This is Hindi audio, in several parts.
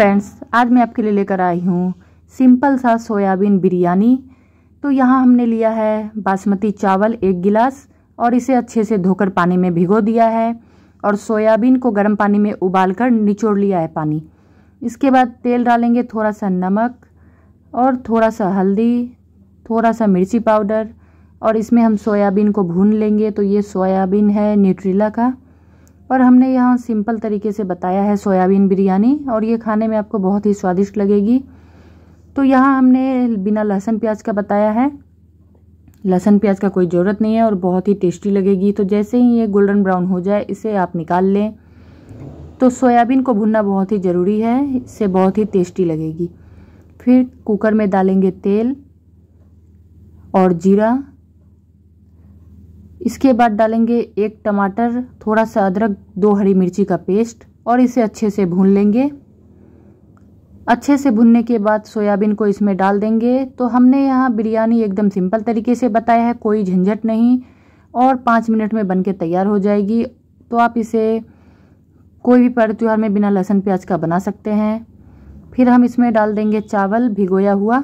फ्रेंड्स आज मैं आपके लिए लेकर आई हूँ सिंपल सा सोयाबीन बिरयानी तो यहाँ हमने लिया है बासमती चावल एक गिलास और इसे अच्छे से धोकर पानी में भिगो दिया है और सोयाबीन को गर्म पानी में उबाल कर निचोड़ लिया है पानी इसके बाद तेल डालेंगे थोड़ा सा नमक और थोड़ा सा हल्दी थोड़ा सा मिर्ची पाउडर और इसमें हम सोयाबीन को भून लेंगे तो ये सोयाबीन है न्यूट्रीला का और हमने यहाँ सिंपल तरीके से बताया है सोयाबीन बिरयानी और ये खाने में आपको बहुत ही स्वादिष्ट लगेगी तो यहाँ हमने बिना लहसुन प्याज का बताया है लहसुन प्याज का कोई ज़रूरत नहीं है और बहुत ही टेस्टी लगेगी तो जैसे ही ये गोल्डन ब्राउन हो जाए इसे आप निकाल लें तो सोयाबीन को भुनना बहुत ही ज़रूरी है इससे बहुत ही टेस्टी लगेगी फिर कुकर में डालेंगे तेल और जीरा इसके बाद डालेंगे एक टमाटर थोड़ा सा अदरक दो हरी मिर्ची का पेस्ट और इसे अच्छे से भून लेंगे अच्छे से भुनने के बाद सोयाबीन को इसमें डाल देंगे तो हमने यहाँ बिरयानी एकदम सिंपल तरीके से बताया है कोई झंझट नहीं और पाँच मिनट में बनके तैयार हो जाएगी तो आप इसे कोई भी पर्व त्यौहार में बिना लहसुन प्याज का बना सकते हैं फिर हम इसमें डाल देंगे चावल भिगोया हुआ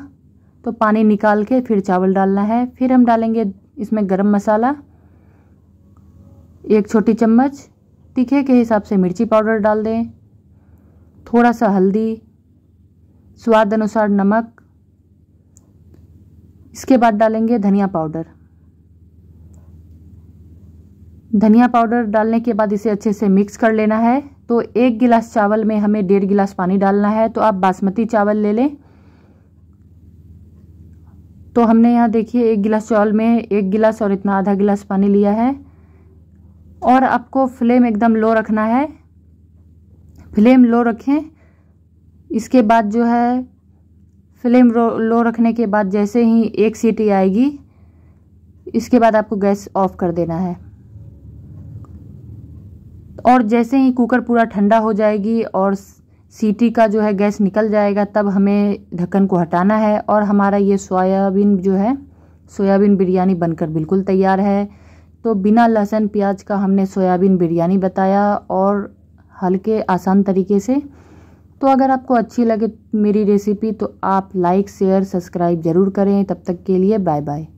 तो पानी निकाल के फिर चावल डालना है फिर हम डालेंगे इसमें गर्म मसाला एक छोटी चम्मच तीखे के हिसाब से मिर्ची पाउडर डाल दें थोड़ा सा हल्दी स्वाद अनुसार नमक इसके बाद डालेंगे धनिया पाउडर धनिया पाउडर डालने के बाद इसे अच्छे से मिक्स कर लेना है तो एक गिलास चावल में हमें डेढ़ गिलास पानी डालना है तो आप बासमती चावल ले लें तो हमने यहाँ देखिए एक गिलास चावल में एक गिलास और इतना आधा गिलास पानी लिया है और आपको फ्लेम एकदम लो रखना है फ्लेम लो रखें इसके बाद जो है फ्लेम लो रखने के बाद जैसे ही एक सीटी आएगी इसके बाद आपको गैस ऑफ कर देना है और जैसे ही कुकर पूरा ठंडा हो जाएगी और सीटी का जो है गैस निकल जाएगा तब हमें ढक्कन को हटाना है और हमारा ये सोयाबीन जो है सोयाबीन बिरयानी बनकर बिल्कुल तैयार है तो बिना लहसुन प्याज का हमने सोयाबीन बिरयानी बताया और हल्के आसान तरीके से तो अगर आपको अच्छी लगे मेरी रेसिपी तो आप लाइक शेयर सब्सक्राइब ज़रूर करें तब तक के लिए बाय बाय